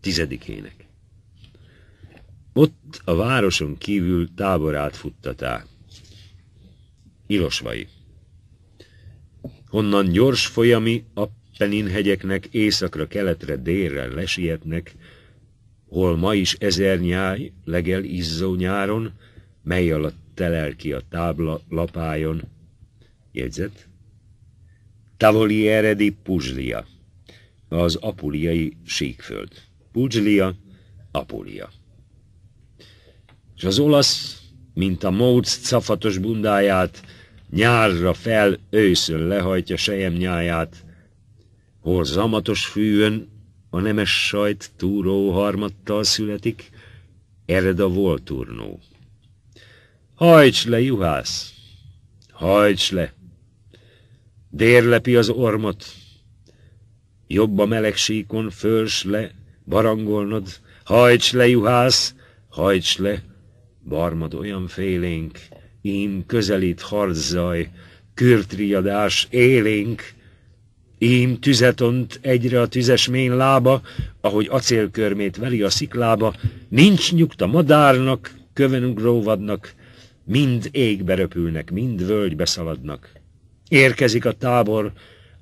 tizedikének. Ott a városon kívül táborát futtatá. Ilosvai. Honnan gyors folyami a hegyeknek északra, keletre, délre lesietnek, hol ma is ezer nyáj legel izzó nyáron, mely alatt telel ki a tábla lapájon. Jegyzet? Tavoli eredi Puzlia, az apuliai síkföld. Puglia, Apulia. És az olasz, mint a móc cafatos bundáját, nyárra fel, őszön lehajtja sejem nyáját, hol zamatos fűön a nemes sajt túró harmattal születik, ered a volturnó. Hajts le, juhász! Hajts le! Dérlepi az ormot, jobb a melegsíkon föls le, barangolnod, hajts le, juhász, hajts le, barmad olyan félénk, ím közelít harczaj, kürtriadás, élénk, ím tüzetont egyre a tüzes mén lába, ahogy acélkörmét veli a sziklába, nincs nyugta madárnak, kövenugróvadnak, mind égbe röpülnek, mind völgybe szaladnak. Érkezik a tábor,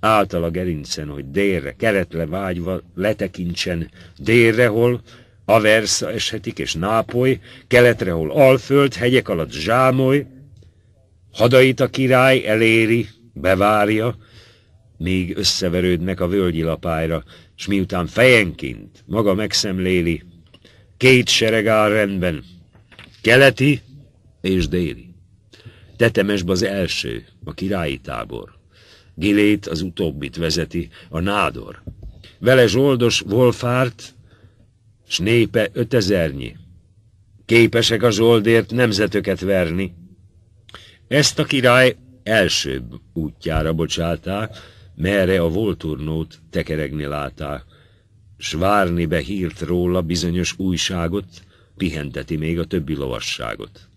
által a gerincen, hogy délre, keletre vágyva letekintsen, délre, hol Aversa eshetik és Nápoly, keletre, hol Alföld, hegyek alatt Zsámoly, hadait a király eléri, bevárja, míg összeverődnek a völgyi lapájra, s miután fejenként maga megszemléli, két sereg áll rendben, keleti és déli. Tetemesb az első, a királyi tábor. Gilét az utóbbit vezeti, a nádor. Vele zsoldos Wolfárt, s népe ötezernyi. Képesek a zsoldért nemzetöket verni. Ezt a király elsőbb útjára bocsálták, merre a volturnót tekeregni látták, s várni be hírt róla bizonyos újságot, pihenteti még a többi lovasságot.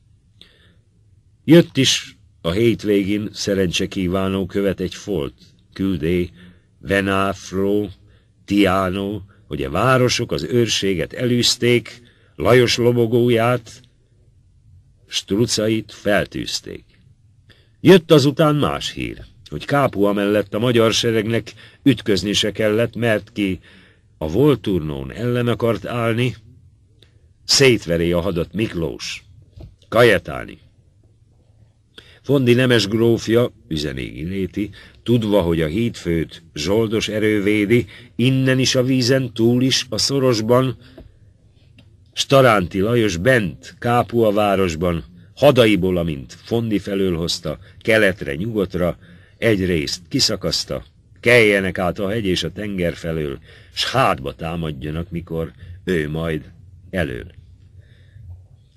Jött is a hétvégén szerencse kívánó követ egy folt, küldé, Venáfró, Tiánó, hogy a városok az őrséget elűzték, Lajos lobogóját, strucait feltűzték. Jött azután más hír, hogy Kápua mellett a magyar seregnek ütközni se kellett, mert ki a Volturnón ellen akart állni, szétveri a hadat Miklós, Kajetáni. Fondi nemes grófja, üzeni Illéti, tudva, hogy a hídfőt zsoldos erővédi, innen is a vízen, túl is, a szorosban, Staránti Lajos bent, a városban, hadaiból, amint Fondi felől hozta, keletre, nyugatra, egy részt kiszakaszta, keljenek át a hegy és a tenger felől, s hátba támadjanak, mikor ő majd elől.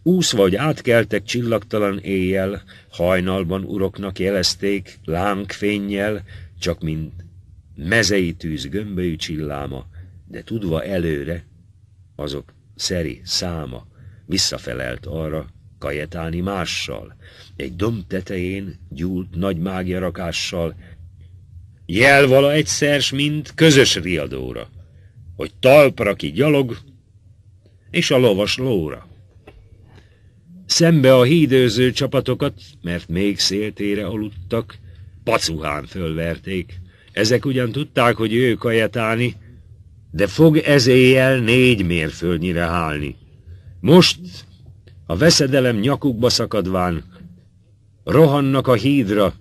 Úszva, hogy átkeltek csillagtalan éjjel, hajnalban uroknak jelezték, lángfénnyel, csak mint mezei tűz gömbölyű csilláma, de tudva előre, azok szeri száma visszafelelt arra, kajetáni mással, egy domb tetején gyúlt nagy mágiarakással, jel vala egyszer, mint közös riadóra, hogy talpra ki gyalog, és a lovas lóra. Szembe a hídőző csapatokat, mert még széltére aludtak, pacuhán fölverték. Ezek ugyan tudták, hogy ők kajetáni, de fog ez éjjel négy mérföldnyire hálni. Most a veszedelem nyakukba szakadván, rohannak a hídra,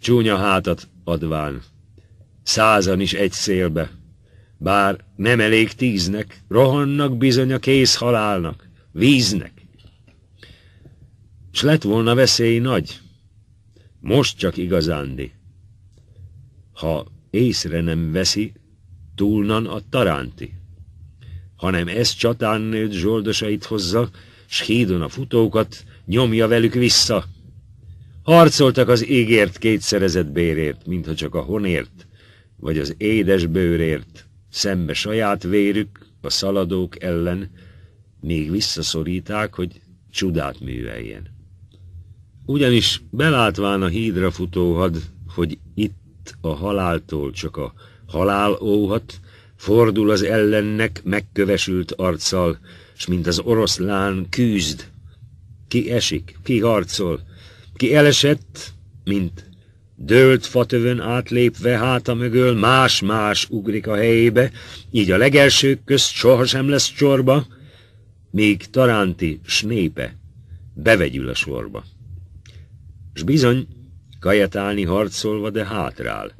csúnya hátat adván. Százan is egy szélbe, bár nem elég tíznek, rohannak bizony a kész halálnak, víznek. S lett volna veszély nagy. Most csak igazándi. Ha észre nem veszi, túlnan a taránti. Hanem ez csatán nőtt zsoldosait hozza, s hídon a futókat nyomja velük vissza. Harcoltak az ígért kétszerezett bérért, mintha csak a honért, vagy az édes bőrért, szembe saját vérük, a szaladók ellen, még visszaszoríták, hogy csodát műveljen. Ugyanis belátván a hídra futóhad, hogy itt a haláltól csak a halál óhat, fordul az ellennek megkövesült arccal, s mint az oroszlán küzd. Ki esik, ki harcol, ki elesett, mint dőlt fatövön átlépve háta mögöl, más-más ugrik a helyébe, így a legelsők közt sohasem lesz csorba, míg Taránti snépe bevegyül a sorba. S bizony, kajatálni harcolva, de hátrál.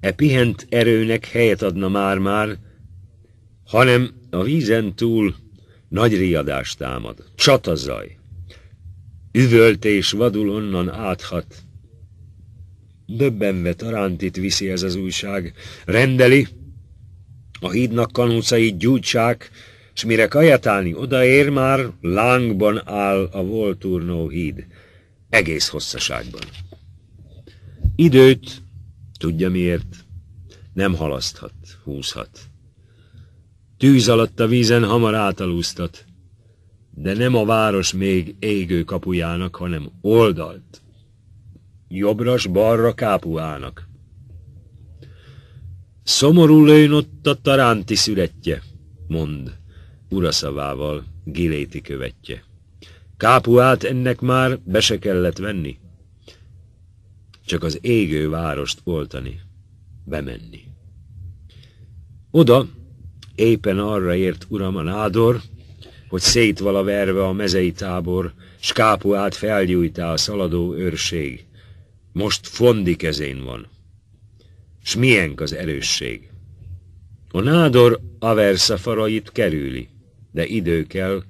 E pihent erőnek helyet adna már-már, hanem a vízen túl nagy riadást támad, csatazaj, üvöltés vadul onnan áthat. Döbbenve Tarántit viszi ez az újság, rendeli, a hídnak kanúcai gyújtsák, s mire kajatálni odaér már, lángban áll a Volturnó híd egész hosszaságban. Időt, tudja miért, nem halaszthat, húzhat. Tűz alatt a vízen hamar átalúztat, de nem a város még égő kapujának, hanem oldalt. Jobbra balra kápuának. Szomorú lőn ott a taránti születje, mond, uraszavával giléti követje. Kápuát ennek már be se kellett venni. Csak az égő várost oltani, bemenni. Oda éppen arra ért uram a nádor, hogy szétvala verve a mezei tábor, s Kápuát felgyújtá a szaladó őrség. Most fondi kezén van. S miénk az erősség? A nádor Aversza farait kerüli, de idő kell,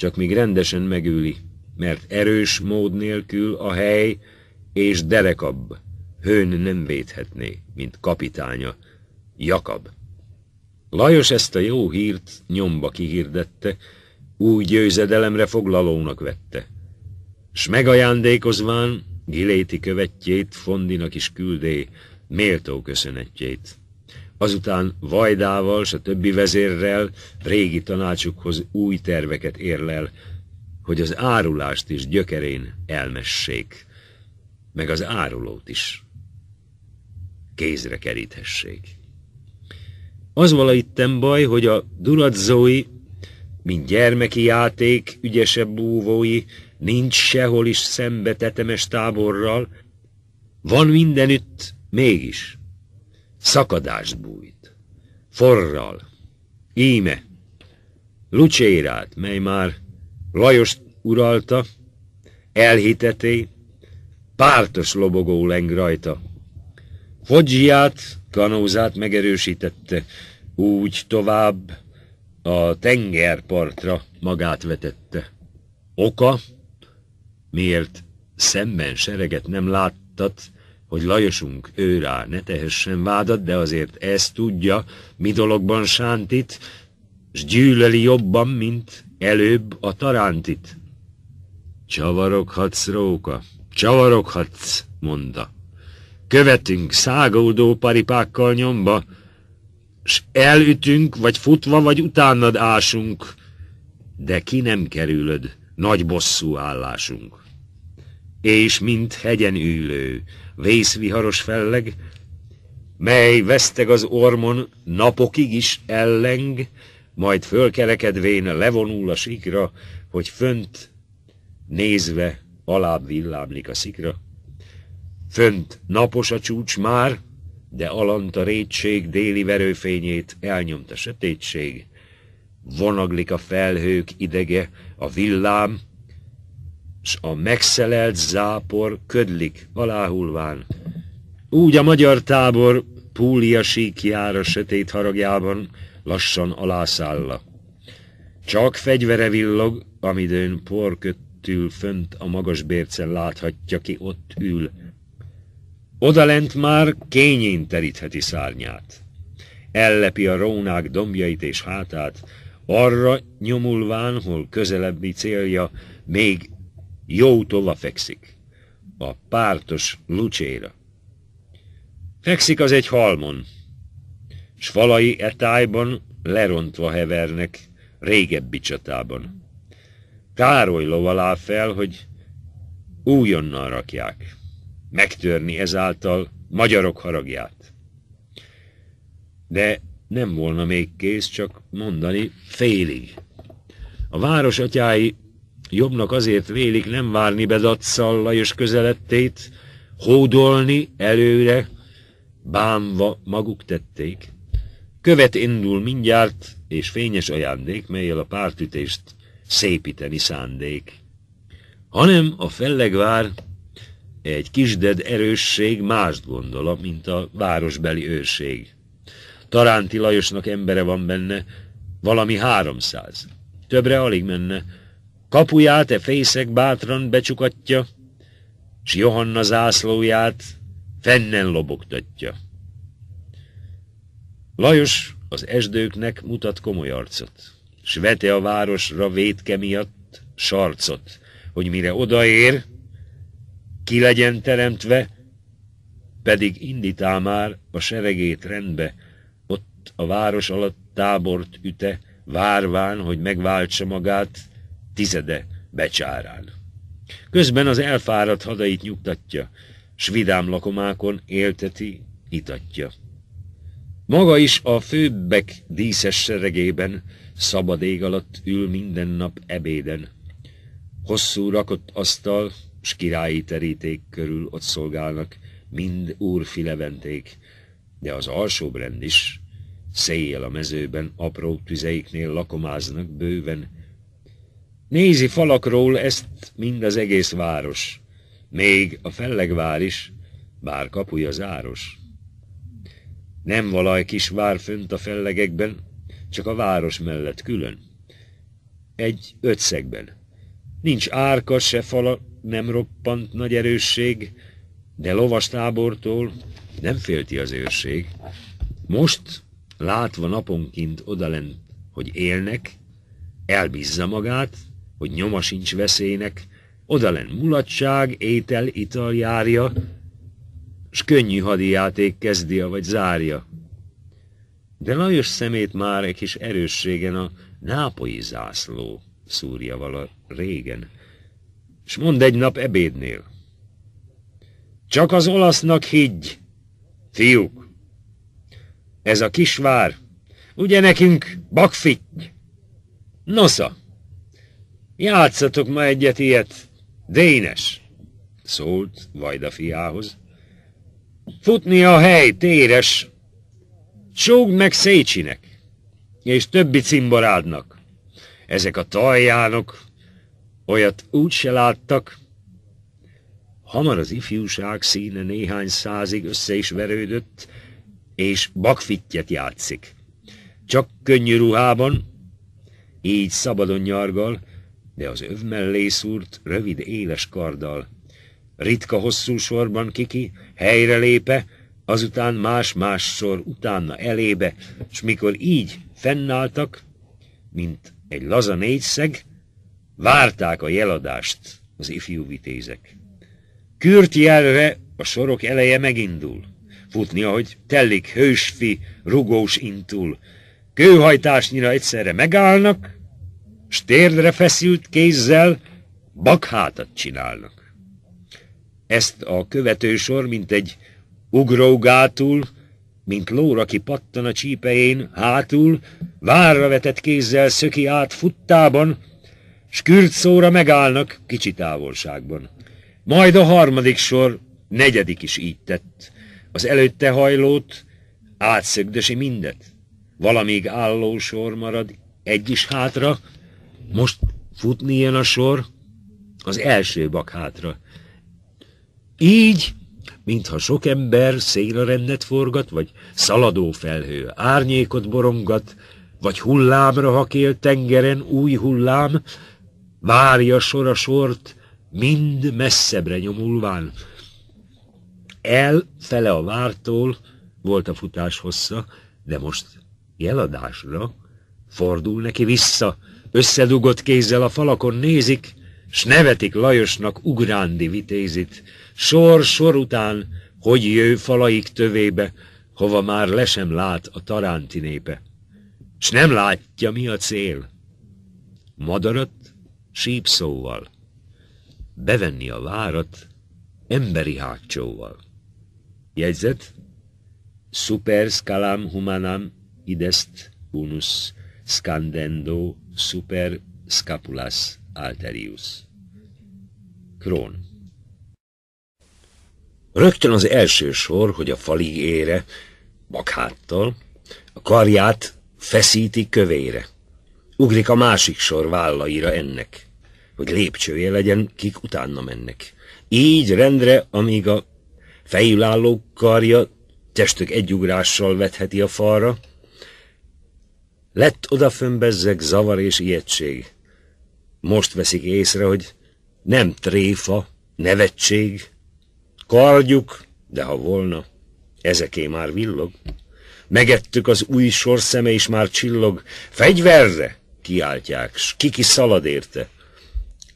csak míg rendesen megüli, mert erős mód nélkül a hely és derekabb, hőn nem védhetné, mint kapitánya, Jakab. Lajos ezt a jó hírt nyomba kihirdette, új győzedelemre foglalónak vette, s megajándékozván Giléti követjét Fondinak is küldé, méltó köszönetjét azután Vajdával és a többi vezérrel régi tanácsukhoz új terveket érlel, hogy az árulást is gyökerén elmessék, meg az árulót is kézre keríthessék. Az vala itten baj, hogy a duradzói, mint gyermeki játék ügyesebb búvói, nincs sehol is szembe tetemes táborral, van mindenütt mégis – Szakadást bújt. Forral. Íme. Lucsérát, mely már Lajost uralta, elhiteté, pártos lobogó leng rajta. Fodzsiát, kanózát megerősítette, úgy tovább a tengerpartra magát vetette. Oka, miért szemben sereget nem láttat, hogy Lajosunk ő rá ne tehessen vádat, de azért ezt tudja, mi dologban Sántit, s gyűlöli jobban, mint előbb a Tarántit. Csavaroghatsz, Róka, csavaroghatsz, mondta. Követünk szágoldó paripákkal nyomba, s elütünk, vagy futva, vagy utánad ásunk, de ki nem kerülöd, nagy bosszú állásunk. És mint hegyen ülő, vészviharos felleg, mely veszteg az ormon napokig is elleng, majd fölkelekedvén levonul a sikra, hogy fönt nézve alább villámlik a szikra. Fönt napos a csúcs már, de alant a rétség déli verőfényét elnyomta sötétség, vonaglik a felhők idege, a villám, s a megszelelt zápor ködlik aláhulván. Úgy a magyar tábor púlia a sötét haragjában lassan alászálla. Csak fegyvere villog, amidőn porköttül fönt a magas bércen láthatja, ki ott ül. Odalent már kényén terítheti szárnyát. Ellepi a rónák dombjait és hátát, arra nyomulván, hol közelebbi célja, még jótól fekszik. A pártos lucséra. Fekszik az egy halmon, s falai etájban lerontva hevernek régebbi csatában. Károly lovalá fel, hogy újonnan rakják, megtörni ezáltal magyarok haragját. De nem volna még kész, csak mondani félig. A város atyái Jobbnak azért vélik nem várni bedatszal és közelettét, hódolni előre, bánva maguk tették. Követ indul mindjárt, és fényes ajándék, melyel a pártütést szépíteni szándék. Hanem a fellegvár egy kisded erősség mást gondola, mint a városbeli őrség. Taránti Lajosnak embere van benne, valami háromszáz. Többre alig menne, Kapuját e fészek bátran becsukatja, s Johanna zászlóját fennen lobogtatja. Lajos az esdőknek mutat komoly arcot, s vete a városra vétke miatt sarcot, hogy mire odaér, ki legyen teremtve, pedig indítál már a seregét rendbe, ott a város alatt tábort üte, várván, hogy megváltsa magát, tizede becsárán. Közben az elfáradt hadait nyugtatja, s vidám lakomákon élteti, itatja. Maga is a főbbek díszes seregében, szabad ég alatt ül minden nap ebéden. Hosszú rakott asztal, s királyi teríték körül ott szolgálnak, mind úrfi leventék, de az alsóbrend is, széjjel a mezőben, apró tüzeiknél lakomáznak bőven, Nézi falakról ezt mind az egész város, még a fellegvár is, bár kapuja záros. Nem valaj kis vár fönt a fellegekben, csak a város mellett külön. Egy ötszegben. Nincs árka, se fala, nem roppant nagy erősség, de lovastábortól nem félti az őrség. Most, látva naponként odalent, hogy élnek, elbízza magát, hogy nyoma sincs veszélynek, odalen mulatság, étel, ital járja, s könnyű hadijáték kezdia vagy zárja. De Lajos szemét már egy kis erősségen a nápolyi zászló szúrja vala régen, s mond egy nap ebédnél. Csak az olasznak higgy, fiúk! Ez a kisvár, ugye nekünk bakfitty? Nosza! Játszatok ma egyet ilyet, Dénes! szólt Vajda fiához. Futni a hely, téres! Csógd meg Szécsinek, és többi cimborádnak. Ezek a taljánok, olyat úgy se láttak. Hamar az ifjúság színe néhány százig össze is verődött, és bakfittyet játszik. Csak könnyű ruhában, így szabadon nyargal, de az öv mellé szúrt rövid éles karddal. Ritka hosszú sorban kiki, helyre lépe, azután más-más sor utána elébe, s mikor így fennálltak, mint egy laza négyszeg, várták a jeladást az ifjú vitézek. jelre a sorok eleje megindul, futni, ahogy tellik hősfi, rugós intul. Kőhajtásnyira egyszerre megállnak, Stérdre feszült kézzel bakhátat csinálnak. Ezt a követő sor, mint egy ugrógátul, mint lóra ki pattan a csípején, hátul, várra vetett kézzel szöki át futtában, s szóra megállnak kicsi távolságban. Majd a harmadik sor, negyedik is így tett. Az előtte hajlót átszögdösi mindet. Valamíg álló sor marad, egy is hátra, most futni ilyen a sor, az első bak hátra. Így, mintha sok ember szélra rendet forgat, vagy szaladó felhő, árnyékot borongat, vagy hullámra hakél tengeren új hullám, várja sor a sort, mind messzebbre nyomulván. El fele a vártól volt a futás hossza, de most jeladásra fordul neki vissza, Összedugott kézzel a falakon nézik, s nevetik Lajosnak ugrándi vitézit. Sor-sor után, hogy jő falaik tövébe, hova már le sem lát a taránti népe. S nem látja, mi a cél. Madarat sípszóval. Bevenni a várat emberi hágcsóval. Jegyzet? Super scalam humanam idest unus scandendo super scapulas alterius. Krón Rögtön az első sor, hogy a falig ére, bakháttal, a karját feszíti kövére. Ugrik a másik sor vállaira ennek, hogy lépcsője legyen, kik utána mennek. Így rendre, amíg a fejülálló karja testük egyugrással vetheti a falra, lett odafön bezzeg zavar és ijegység. Most veszik észre, hogy nem tréfa, nevetség, kardjuk, de ha volna, ezeké már villog. Megettük az új sorszeme, és már csillog. Fegyverre! kiáltják, s kiki szalad érte.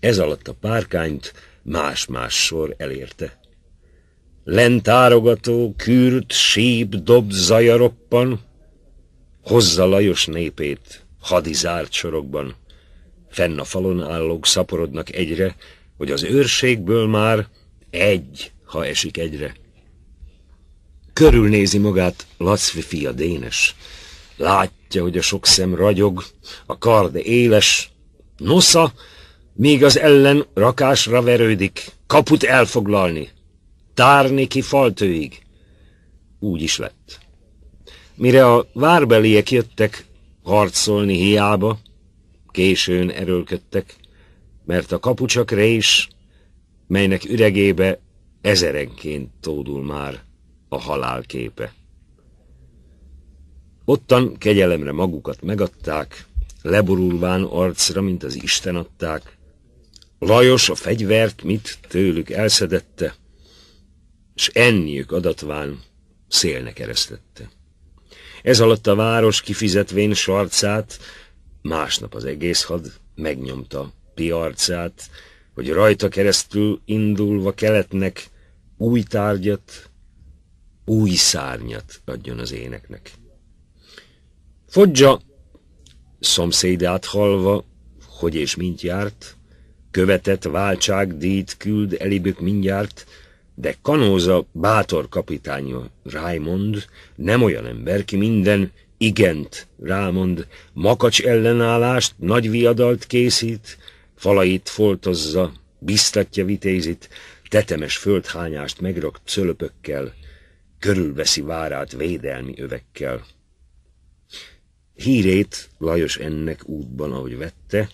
Ez alatt a párkányt más-más sor elérte. Lentárogató, kürt, síp, dob, zajaroppan, roppan, hozza Lajos népét, zárt sorokban. Fenn a falon állók szaporodnak egyre, hogy az őrségből már egy, ha esik egyre. Körülnézi magát Lacfi fia Dénes. Látja, hogy a sok szem ragyog, a kard éles, nosza, míg az ellen rakásra verődik, kaput elfoglalni, tárni ki faltőig. Úgy is lett. Mire a várbeliek jöttek harcolni hiába, későn erőlködtek, mert a kapucsak rés, melynek üregébe ezerenként tódul már a halál képe. Ottan kegyelemre magukat megadták, leborulván arcra, mint az Isten adták. Lajos a fegyvert, mit tőlük elszedette, s enniük adatván szélnek eresztette. Ez alatt a város kifizetvén sarcát, másnap az egész had megnyomta piarcát, hogy rajta keresztül indulva keletnek új tárgyat, új szárnyat adjon az éneknek. Fodzsa, szomszédát halva, hogy és mint járt, követett váltságdít küld elibük mindjárt, de kanóza bátor kapitánya Raymond nem olyan ember, ki minden igent rámond, makacs ellenállást, nagy viadalt készít, falait foltozza, biztatja vitézit, tetemes földhányást megrak cölöpökkel, körülveszi várát védelmi övekkel. Hírét Lajos ennek útban, ahogy vette,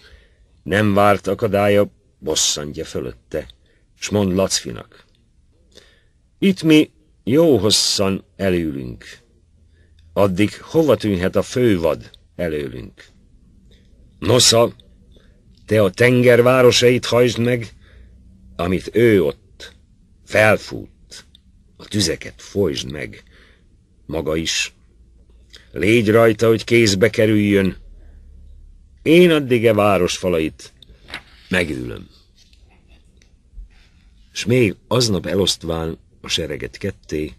nem várt akadálya, bosszantja fölötte, s mond Lacfinak – itt mi jó hosszan elülünk. Addig hova tűnhet a fővad előlünk? Nosza, te a tenger városait hajtsd meg, amit ő ott felfújt, a tüzeket folyzd meg, maga is. Légy rajta, hogy kézbe kerüljön. Én addig e városfalait megülöm. S még aznap elosztván a sereget ketté,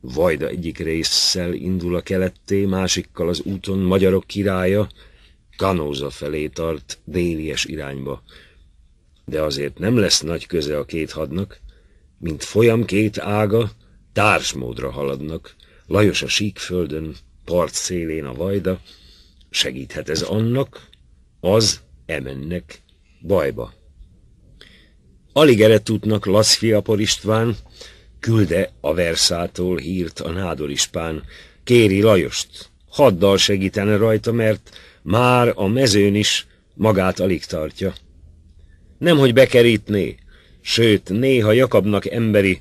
Vajda egyik résszel indul a keletté, másikkal az úton magyarok királya, Kanóza felé tart délies irányba. De azért nem lesz nagy köze a két hadnak, mint folyam két ága, társmódra haladnak, Lajos a síkföldön, part szélén a vajda, segíthet ez annak, az emennek bajba. Alig eredt útnak Laszfiapor István, külde a Verszától hírt a Nádor Ispán, kéri Lajost, haddal segítene rajta, mert már a mezőn is magát alig tartja. Nemhogy bekerítné, sőt, néha Jakabnak emberi,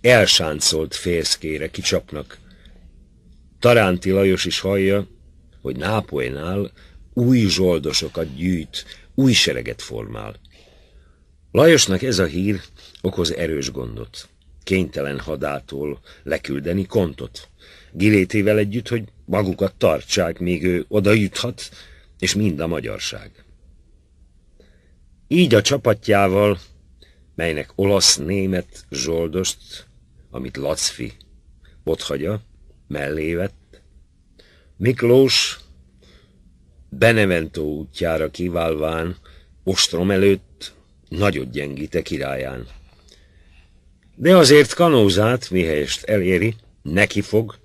elsáncolt fészkére kicsapnak. Taránti Lajos is hallja, hogy Nápolynál új zsoldosokat gyűjt, új sereget formál. Lajosnak ez a hír okoz erős gondot. Kénytelen hadától leküldeni kontot. Gilétével együtt, hogy magukat tartsák, még ő oda juthat, és mind a magyarság. Így a csapatjával, melynek olasz-német zsoldost, amit Lacfi bothagya mellé vett, Miklós Benevento útjára kiválván ostrom előtt Nagyot gyengíte királyán. De azért kanózát, mihelyest eléri, neki fog,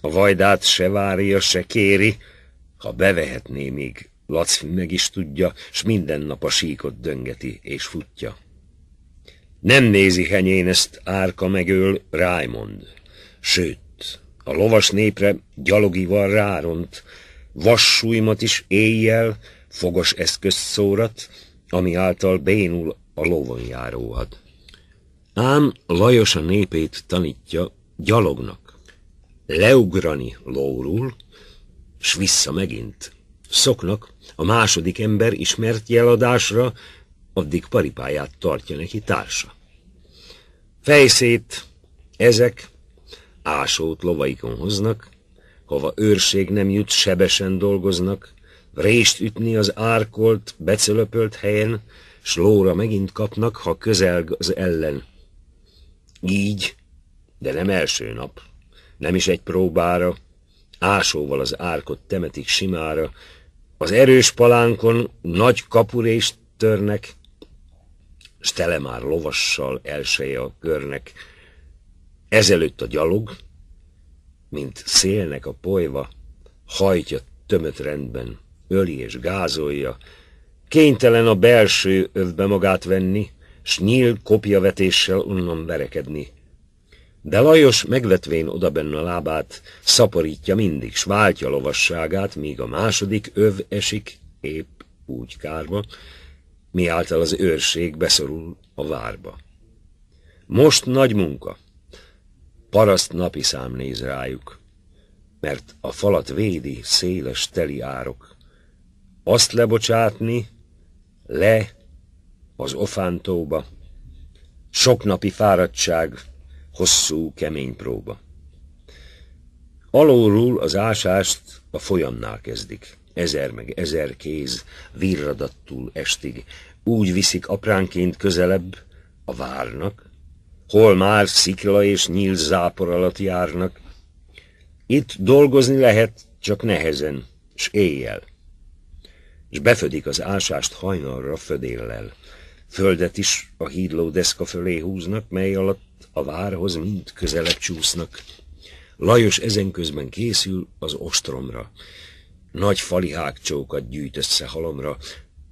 a vajdát se várja, se kéri, ha bevehetné még, Lacfi meg is tudja, s minden nap a síkot döngeti és futja. Nem nézi henyén ezt árka megöl Rájmond, sőt, a lovas népre gyalogival ráront, vassújmat is éjjel, fogos eszközt szórat, ami által bénul a lovon járóad. Ám Lajos a népét tanítja gyalognak, leugrani lóról, s vissza megint. Szoknak a második ember ismert jeladásra, addig paripáját tartja neki társa. Fejszét ezek ásót lovaikon hoznak, hova őrség nem jut, sebesen dolgoznak, rést ütni az árkolt, becölöpölt helyen, s lóra megint kapnak, ha közelg az ellen. Így, de nem első nap, nem is egy próbára, ásóval az árkot temetik simára, az erős palánkon nagy kapurést törnek, s tele már lovassal elseje a körnek, ezelőtt a gyalog, mint szélnek a polyva, hajtja tömött rendben öli és gázolja. Kénytelen a belső övbe magát venni, s nyíl kopjavetéssel onnan berekedni. De Lajos megvetvén odabenne a lábát, szaporítja mindig, s váltja lovasságát, míg a második öv esik épp úgy kárba, miáltal az őrség beszorul a várba. Most nagy munka. Paraszt napi szám néz rájuk, mert a falat védi széles teli árok, azt lebocsátni, le az ofántóba, sok napi fáradtság, hosszú, kemény próba. Alulról az ásást a folyamnál kezdik, ezer meg ezer kéz, virradattul estig, úgy viszik apránként közelebb a várnak, hol már szikla és nyíl zápor alatt járnak. Itt dolgozni lehet, csak nehezen, s éjjel és befödik az ásást hajnalra födéllel. Földet is a hídló deszka fölé húznak, mely alatt a várhoz mind közelebb csúsznak. Lajos ezen közben készül az ostromra. Nagy fali hágcsókat gyűjt össze halomra,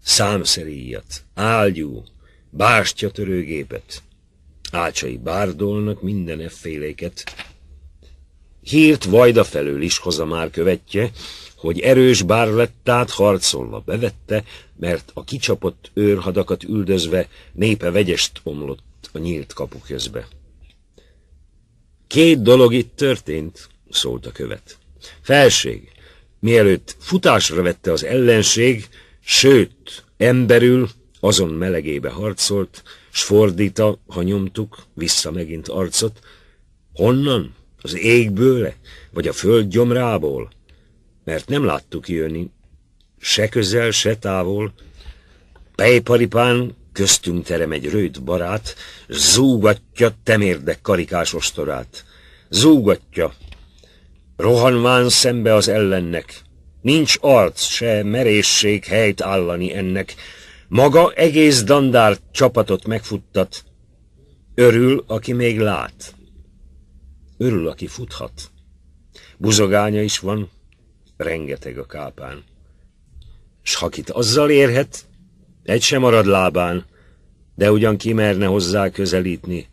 számszeríjat, bástya törőgépet. Ácsai bárdolnak minden efféléket. Hírt Vajda felől is haza már követje, hogy erős bárlettát harcolva bevette, mert a kicsapott őrhadakat üldözve népe vegyest omlott a nyílt kapu közbe. Két dolog itt történt, szólt a követ. Felség, mielőtt futásra vette az ellenség, sőt, emberül, azon melegébe harcolt, s fordíta, ha nyomtuk, vissza megint arcot. Honnan? Az égből -e? Vagy a föld gyomrából? mert nem láttuk jönni, se közel, se távol. Pejparipán köztünk terem egy rőt barát, zúgatja temérdek karikás ostorát. Zúgatja, rohanván szembe az ellennek. Nincs arc, se merészség helyt állani ennek. Maga egész dandár csapatot megfuttat. Örül, aki még lát. Örül, aki futhat. Buzogánya is van, Rengeteg a kápán. S hakit azzal érhet, egy sem marad lábán, de ugyan kimerne hozzá közelítni,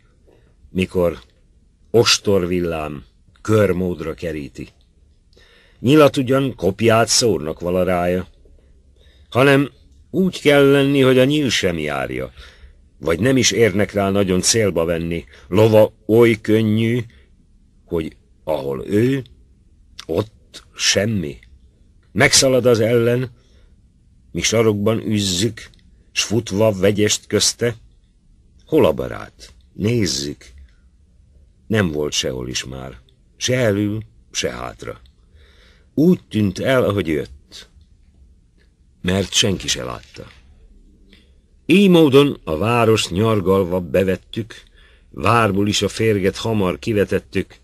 mikor ostorvillám körmódra keríti. Nyilat ugyan kopját szórnak valarája, hanem úgy kell lenni, hogy a nyíl sem járja, vagy nem is érnek rá nagyon célba venni. Lova oly könnyű, hogy ahol ő, ott Semmi. Megszalad az ellen, mi sarokban üzzük, s futva vegyest közte. Hol a barát? Nézzük. Nem volt sehol is már, se elül, se hátra. Úgy tűnt el, ahogy jött, mert senki se látta. Így módon a város nyargalva bevettük, várból is a férget hamar kivetettük,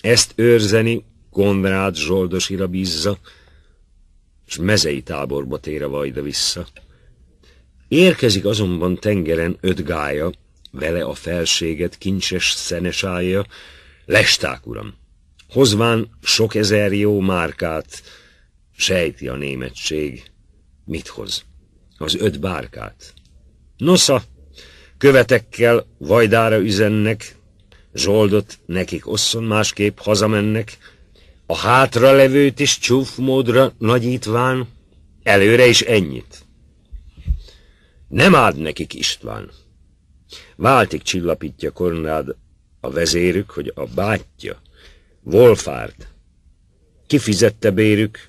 ezt őrzeni Konrád zsoldosira bízza, és mezei táborba tér a vajda vissza. Érkezik azonban tengeren öt gája, vele a felséget kincses szenesája, lesták uram, hozván sok ezer jó márkát, sejti a németség, mit hoz, az öt bárkát. Nosza, követekkel vajdára üzennek, zsoldot nekik osszon másképp hazamennek, a hátralevőt is csúfmódra nagyítván, előre is ennyit. Nem áld nekik István. Váltik csillapítja Kornád a vezérük, hogy a bátyja, Wolfárt, kifizette bérük,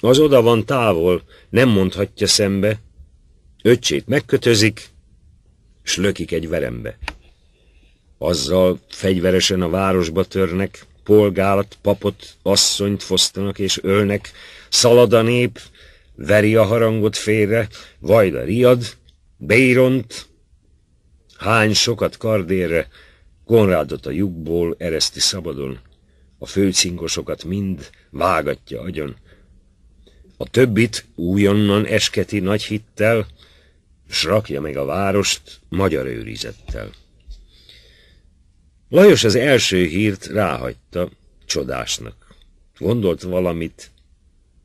az oda van távol, nem mondhatja szembe, öcsét megkötözik, s lökik egy verembe. Azzal fegyveresen a városba törnek, polgálat, papot, asszonyt fosztanak és ölnek, szalad a nép, veri a harangot félre, vajda riad, beiront, hány sokat kardérre, Konrádot a lyukból ereszti szabadon, a főcingosokat mind vágatja agyon. A többit újonnan esketi nagy hittel, s rakja meg a várost magyar őrizettel. Lajos az első hírt ráhagyta, csodásnak. Gondolt valamit,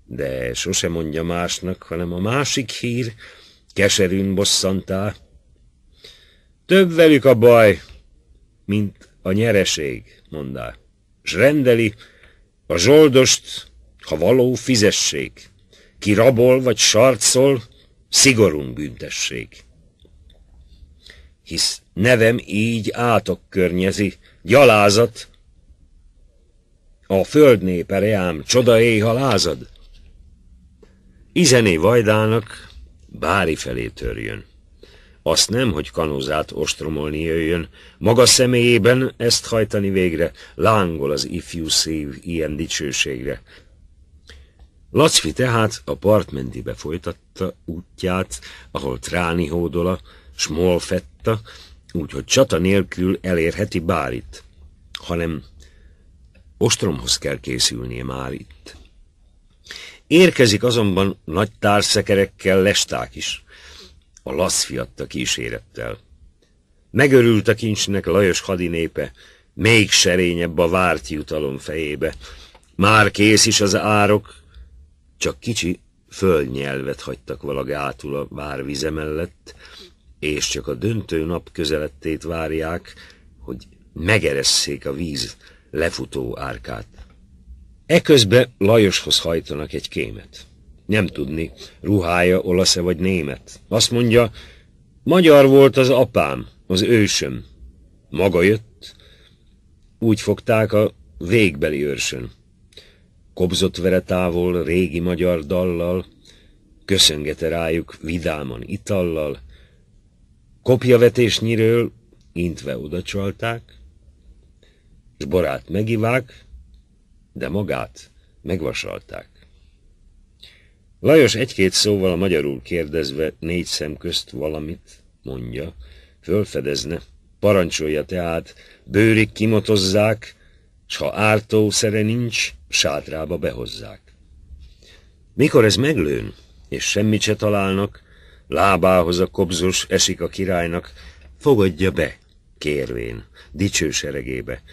de sose mondja másnak, hanem a másik hír keserűn bosszantá. Több velük a baj, mint a nyereség, mondá, s rendeli a zsoldost, ha való fizessék, ki rabol vagy sarcol, szigorún büntessék hisz nevem így átok környezi, gyalázat. A föld népere ám csoda éha lázad. Izené vajdának bári felé törjön. Azt nem, hogy kanózát ostromolni jöjjön, maga személyében ezt hajtani végre, lángol az ifjú szív ilyen dicsőségre. Lacfi tehát a partmentibe folytatta útját, ahol tráni hódola, Smolfetta, úgyhogy csata nélkül elérheti Bárit, hanem ostromhoz kell készülnie már itt. Érkezik azonban nagy társzekerekkel lesták is, a fiatta kísérettel. Megörült a kincsnek Lajos hadinépe, még serényebb a várt jutalom fejébe. Már kész is az árok, csak kicsi földnyelvet hagytak vala gátul a várvize mellett, és csak a döntő nap közelettét várják, hogy megeresszék a víz lefutó árkát. Eközben Lajoshoz hajtanak egy kémet. Nem tudni, ruhája olasz-e vagy német. Azt mondja, magyar volt az apám, az ősöm. Maga jött, úgy fogták a végbeli őrsön. Kobzott veretávol régi magyar dallal, köszöngete rájuk vidáman itallal, kopjavetésnyiről intve odacsalták, és borát megivák, de magát megvasalták. Lajos egy-két szóval a magyarul kérdezve négy szem közt valamit mondja, fölfedezne, parancsolja tehát, bőrik kimotozzák, s ha ártó szere nincs, sátrába behozzák. Mikor ez meglőn, és semmit se találnak, Lábához a kobzus esik a királynak, fogadja be, kérvén, dicső seregébe,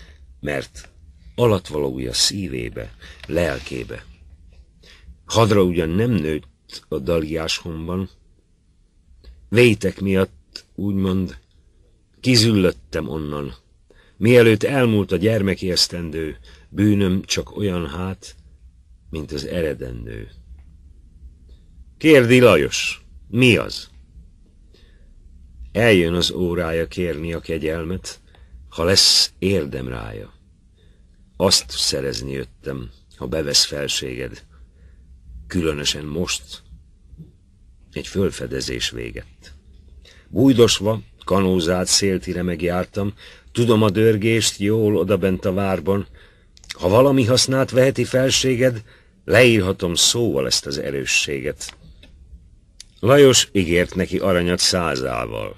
mert alatvalója szívébe, lelkébe. Hadra ugyan nem nőtt a daliás honban, vétek miatt, úgymond, kizüllöttem onnan. Mielőtt elmúlt a gyermeki esztendő, bűnöm csak olyan hát, mint az eredendő. Kérdi Lajos! Mi az? Eljön az órája kérni a kegyelmet, ha lesz érdem rája. Azt szerezni jöttem, ha bevesz felséged. Különösen most. Egy fölfedezés végett. Bújdosva, kanózát széltire megjártam, tudom a dörgést jól odabent a várban. Ha valami hasznát veheti felséged, leírhatom szóval ezt az erősséget. Lajos ígért neki aranyat százával,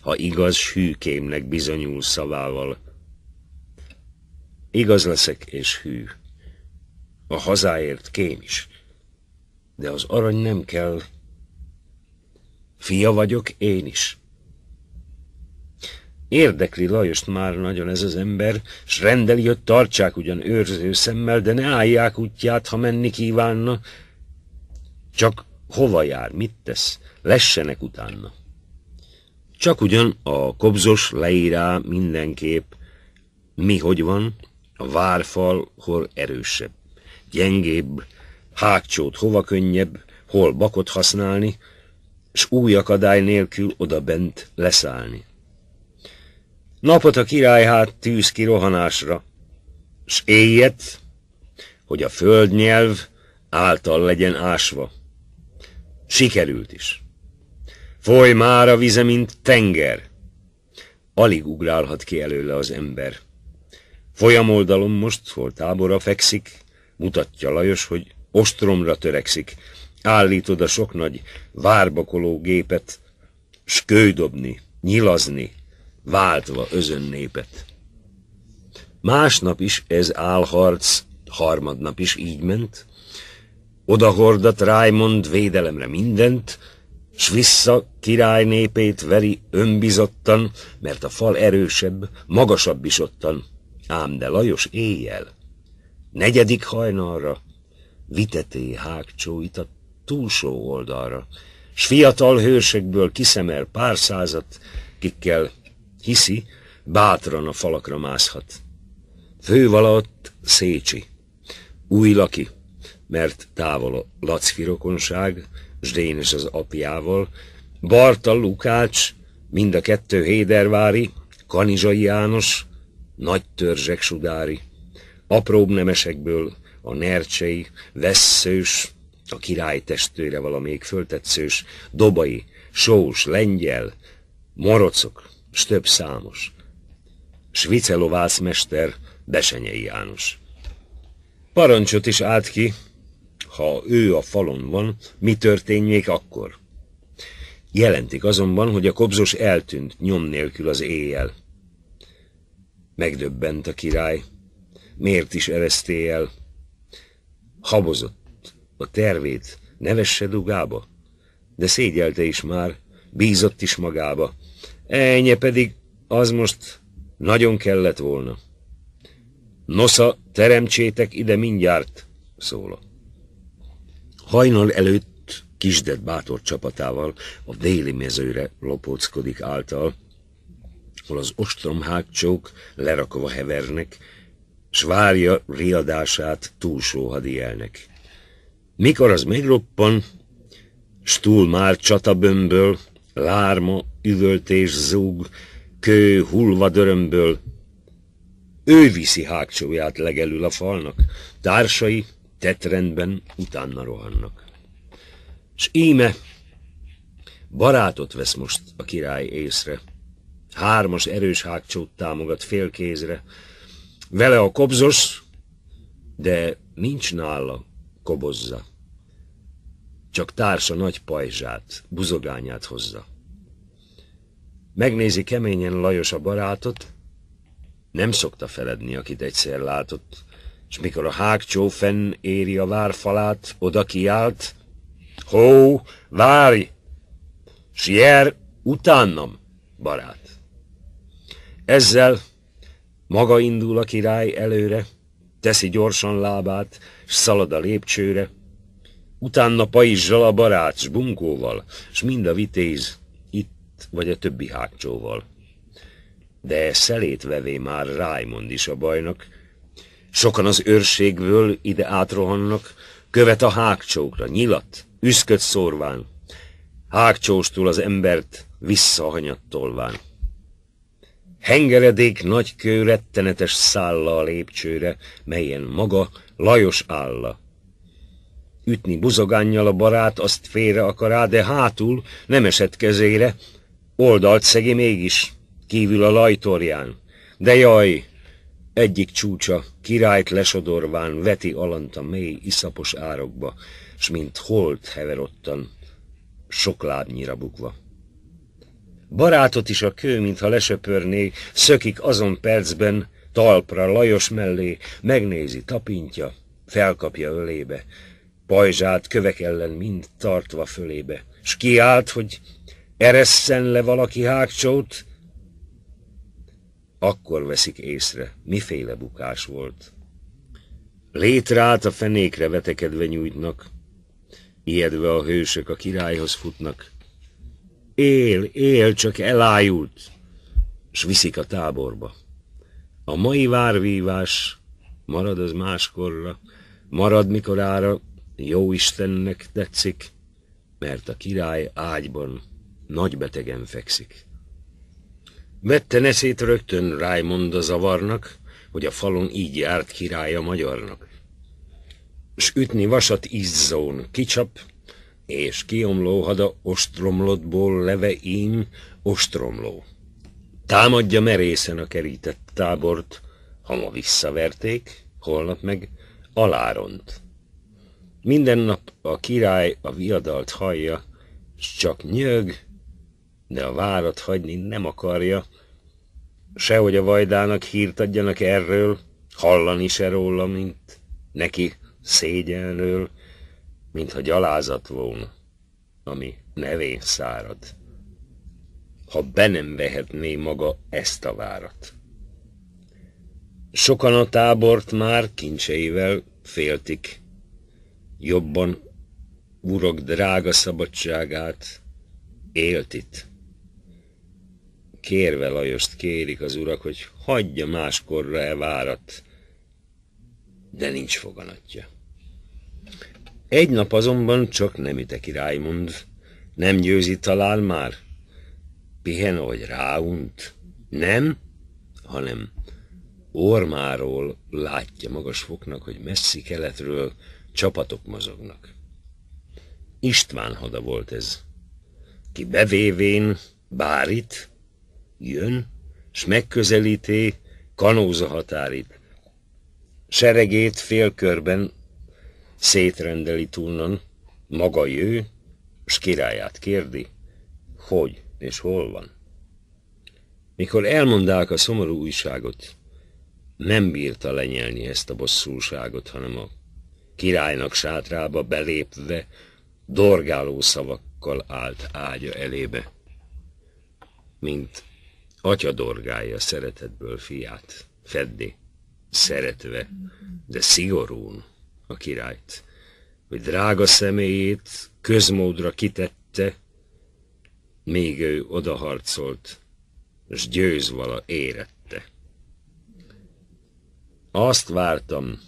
ha igaz hűkémnek bizonyul szavával. Igaz leszek és hű. A hazáért kém is. De az arany nem kell. Fia vagyok én is. Érdekli Lajost már nagyon ez az ember, s rendeli, hogy tartsák ugyan őrző szemmel, de ne állják útját, ha menni kívánna. Csak Hova jár, mit tesz? Lessenek utána. Csak ugyan a kobzos leírá mindenképp, mi hogy van, a várfal hol erősebb, gyengébb, hágcsót hova könnyebb, hol bakot használni, s új akadály nélkül oda bent leszállni. Napot a király hát tűz ki rohanásra, s éjjet, hogy a földnyelv által legyen ásva. Sikerült is. Foly már a vize, mint tenger. Alig ugrálhat ki előle az ember. Folyamoldalom most, hol tábora fekszik, mutatja Lajos, hogy ostromra törekszik, állítod a sok nagy várbakoló gépet, s kődobni, nyilazni, váltva özön népet. Másnap is ez álharc, harmadnap is így ment, Odahordat Raymond védelemre mindent, s vissza király népét veri önbizottan, mert a fal erősebb, magasabb is ottan. Ám de Lajos éjjel, negyedik hajnalra, viteté hágcsóit a túlsó oldalra, s fiatal hősekből kiszemel pár százat, kikkel hiszi, bátran a falakra mászhat. Fővalat Szécsi, új laki, mert távol a Lacki rokonság, Zsdénes az apjával, Barta Lukács, mind a kettő Hédervári, Kanizsai János, nagy törzsek sudári, apróbb nemesekből a nercsei, vesszős, a király testőre valamelyik föltetszős, dobai, sós, lengyel, morocok, s több számos. Svicelovász mester, Besenyei János. Parancsot is állt ki, ha ő a falon van, mi történjék akkor? Jelentik azonban, hogy a kobzos eltűnt nyom nélkül az éjjel. Megdöbbent a király. Miért is ereszté el? Habozott a tervét, nevesse dugába, de szégyelte is már, bízott is magába. Ennye pedig az most nagyon kellett volna. Nosza, teremtsétek ide mindjárt, szóla. Hajnal előtt Kisdet bátor csapatával a déli mezőre lopóckodik által, hol az ostromhágcsók lerakva hevernek, s várja riadását túlsó hadielnek. Mikor az megroppan, stúl már csatabömből, lárma, üvöltés zúg, kő hullva dörömből, ő viszi hágcsóját legelül a falnak, társai tetrendben utána rohannak. S íme, barátot vesz most a király észre, hármas erős hágcsót támogat félkézre, vele a kobzos, de nincs nála kobozza. Csak társa nagy pajzsát, buzogányát hozza. Megnézi keményen Lajos a barátot, nem szokta feledni, akit egyszer látott, és mikor a hágcsó fenn éri a várfalát, oda kiált, Hó, várj! Sier, utánam, barát! Ezzel maga indul a király előre, teszi gyorsan lábát, s szalad a lépcsőre, utána pajzsal a barát, s bunkóval, s mind a vitéz, itt vagy a többi hágcsóval. De szelét vevé már Rájmond is a bajnak, Sokan az őrségből ide átrohannak, követ a hágcsókra, nyilat, üszköt szórván, hágcsóstul az embert visszahanyattolván. Hengeredék nagy kő rettenetes szálla a lépcsőre, melyen maga Lajos álla. Ütni buzogánnyal a barát, azt félre akará, de hátul nem esett kezére, oldalt szegi mégis, kívül a lajtorján. De jaj, egyik csúcsa királyt lesodorván veti alant a mély, iszapos árokba, s mint holt heverottan, sok lábnyira bukva. Barátot is a kő, mintha lesöpörné, szökik azon percben, talpra Lajos mellé, megnézi tapintja, felkapja ölébe, pajzsát kövek ellen mind tartva fölébe, s kiált, hogy eresszen le valaki hágcsót, akkor veszik észre, miféle bukás volt. Létrát a fenékre vetekedve nyújtnak, ijedve a hősök a királyhoz futnak. Él, él, csak elájult, s viszik a táborba. A mai várvívás marad az máskorra, marad mikorára, jó Istennek tetszik, mert a király ágyban nagy betegen fekszik. Vette neszét rögtön Rájmond a zavarnak, hogy a falon így járt királya magyarnak. S ütni vasat izzón kicsap, és kiomló hada ostromlottból leve ím ostromló. Támadja merészen a kerített tábort, ha ma visszaverték, holnap meg aláront. Minden nap a király a viadalt hallja, s csak nyög, de a várat hagyni nem akarja. Sehogy a vajdának hírt adjanak erről, hallani se róla, mint neki szégyenről, mintha gyalázat volna, ami nevén szárad. Ha be nem vehetné maga ezt a várat. Sokan a tábort már kincseivel féltik. Jobban urok drága szabadságát, élt itt kérve Lajost kérik az urak, hogy hagyja máskorra e várat, de nincs foganatja. Egy nap azonban csak nem üte király mond, nem győzi talál már, pihen, hogy ráunt, nem, hanem ormáról látja magas foknak, hogy messzi keletről csapatok mozognak. István hada volt ez, ki bevévén, bár itt, jön, s megközelíté kanóza határit. Seregét félkörben szétrendeli túlnan, maga jő, s királyát kérdi, hogy és hol van. Mikor elmondák a szomorú újságot, nem bírta lenyelni ezt a bosszúságot, hanem a királynak sátrába belépve dorgáló szavakkal állt ágya elébe, mint Atya dorgálja szeretetből fiát, feddi szeretve, de szigorún a királyt, hogy drága személyét közmódra kitette, még ő odaharcolt, s győz vala érette. Azt vártam,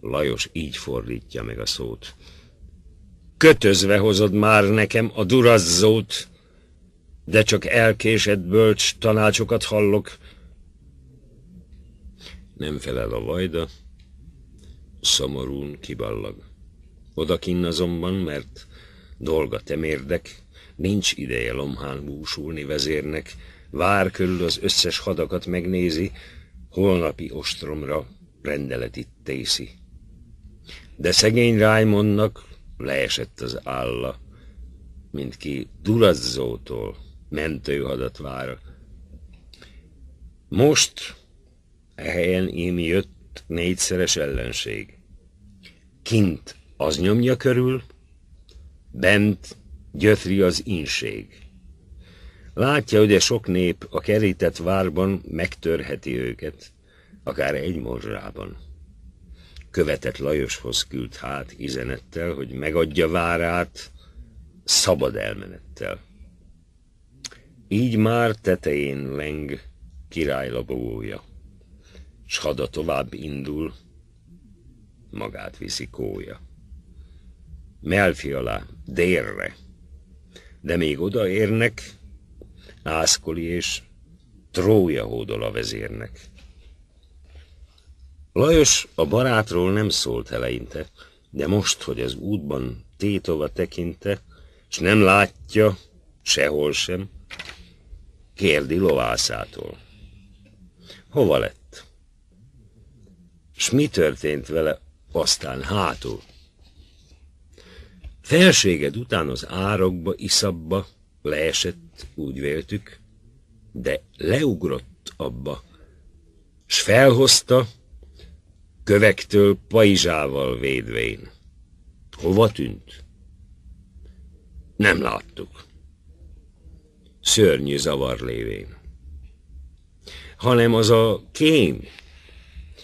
Lajos így fordítja meg a szót, kötözve hozod már nekem a durazzót, de csak elkésett bölcs tanácsokat hallok. Nem felel a vajda, szomorún kiballag. Odakin azonban, mert dolga temérdek, nincs ideje lomhán búsulni vezérnek, vár körül az összes hadakat megnézi, holnapi ostromra rendeletit tészi. De szegény Rájmonnak leesett az álla, mint ki dulazzótól mentőhadat vár. Most e helyen én jött négyszeres ellenség. Kint az nyomja körül, bent gyötri az inség. Látja, hogy a e sok nép a kerített várban megtörheti őket, akár egy morzsában. Követett Lajoshoz küldt hát izenettel, hogy megadja várát szabad elmenettel. Így már tetején leng király lobogója, s hada tovább indul, magát viszi kója. Melfi alá, délre, de még odaérnek, ászkoli és trója hódol a vezérnek. Lajos a barátról nem szólt eleinte, de most, hogy az útban tétova tekinte, s nem látja sehol sem, Kérdi lovászától. Hova lett? És mi történt vele aztán hátul? Felséged után az árokba, iszabba, leesett, úgy véltük, de leugrott abba, s felhozta, kövektől pajzsával védvén. Hova tűnt? Nem láttuk szörnyű zavar lévén, hanem az a kém,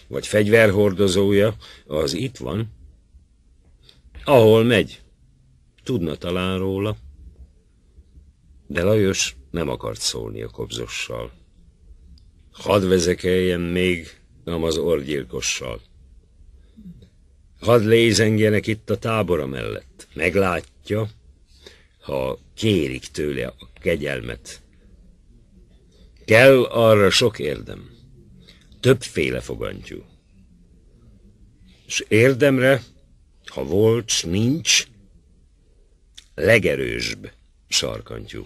vagy fegyverhordozója, az itt van, ahol megy, tudna talán róla, de Lajos nem akart szólni a kobzossal. Hadd vezekeljen még nem az orgyilkossal. Hadd lézengjenek itt a tábora mellett. Meglátja, ha kérik tőle a kegyelmet. Kell arra sok érdem, többféle fogantyú. És érdemre, ha volt, s nincs, legerősbb sarkantyú.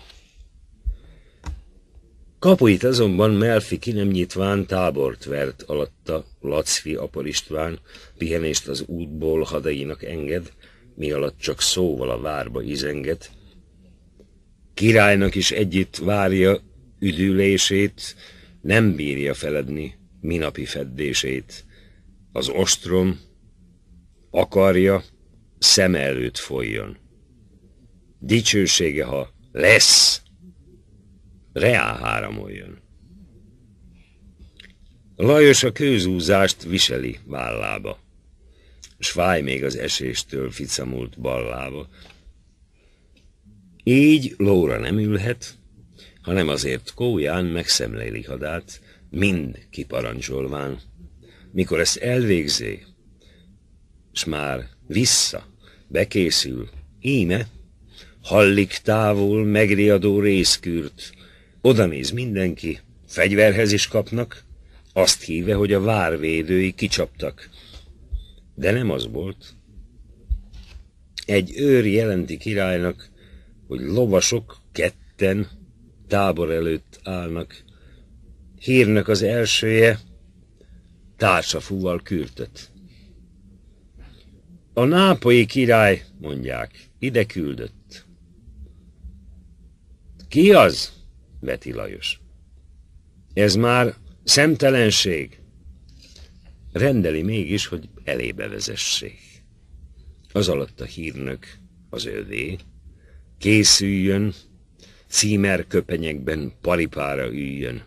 Kapuit azonban Melfi ki nem nyitván tábort vert alatta Lacfi Apor István, pihenést az útból hadainak enged, mi alatt csak szóval a várba izenget, Királynak is együtt várja üdülését, nem bírja feledni minapi feddését. Az ostrom akarja, szem előtt folyjon. Dicsősége, ha lesz, reál háramoljon. Lajos a kőzúzást viseli vállába. Sváj még az eséstől ficamult ballába, így lóra nem ülhet, hanem azért kóján megszemléli hadát, mind kiparancsolván. Mikor ezt elvégzi, s már vissza, bekészül, íme, hallik távol megriadó részkürt, oda néz mindenki, fegyverhez is kapnak, azt híve, hogy a várvédői kicsaptak. De nem az volt. Egy őr jelenti királynak, hogy lovasok ketten tábor előtt állnak. Hírnek az elsője társafúval kürtött. A nápolyi király, mondják, ide küldött. Ki az? veti Lajos. Ez már szemtelenség. Rendeli mégis, hogy elébe vezessék. Az alatt a hírnök az övé, Készüljön, címer köpenyekben palipára üljön.